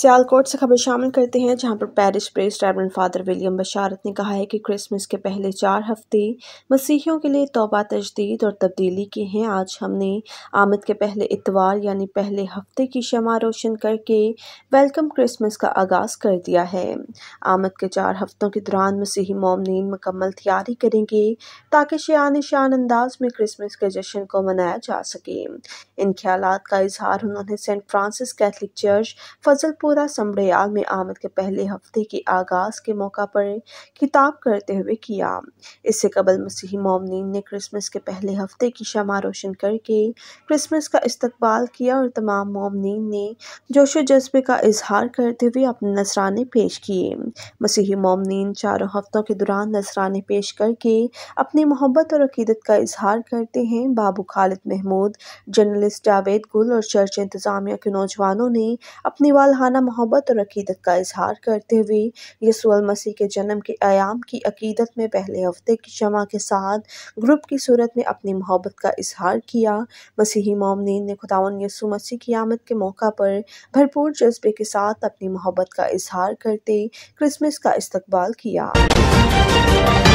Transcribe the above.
सियालकोट से खबर शामिल करते हैं जहां पर Paris press reverend father William Basharat ने कहा है कि क्रिसमस के पहले चार हफ्ते मसीहियों के लिए तोबा तजदीद और तब्दीली के हैं आज हमने आमद के पहले इतवार यानी पहले हफ्ते की शमा रोशन करके वेलकम क्रिसमस का आगाज़ कर दिया है आमद के चार हफ्तों के दौरान मसीही मौमिन मुकम्मल तैयारी करेंगे ताकि शान शान अंदाज में क्रिसमस के जश्न को मनाया जा सके इन ख्याल का इजहार उन्होंने Saint Francis Catholic church Fazalpur पूरा समरयाल में आमद के पहले हफ्ते के आगाज़ के मौका पर खिताब करते हुए किया इससे कबल मसीही मोमिन ने क्रिसमस के पहले हफ्ते की शमा रोशन करके क्रिसमस का इस्तकबाल किया और तमाम मोमिन ने जोशो जज्बे का इजहार करते हुए अपने नसराने पेश किए मसीही मोमिन चारों हफ्तों के दौरान नसराने पेश करके अपनी मोहब्बत और अकीदत का इजहार करते हैं बाबू खालिद महमूद जर्नलिस्ट जावेद गुल और चर्च इंतज़ामिया के नौजवानों ने अपनी वालहाना दोस्ताना मोहब्बत और अकीदत का इजहार करते हुए यसूअल मसीह के जन्म के आयाम की अकीदत में पहले हफ्ते की जमा के साथ ग्रुप की सूरत में अपनी मोहब्बत का इजहार किया मसीही मोमिन ने खुदावन यसु मसीह की आमद के मौका पर भरपूर जज्बे के साथ अपनी मोहब्बत का इजहार करते क्रिसमस का इस्तकबाल किया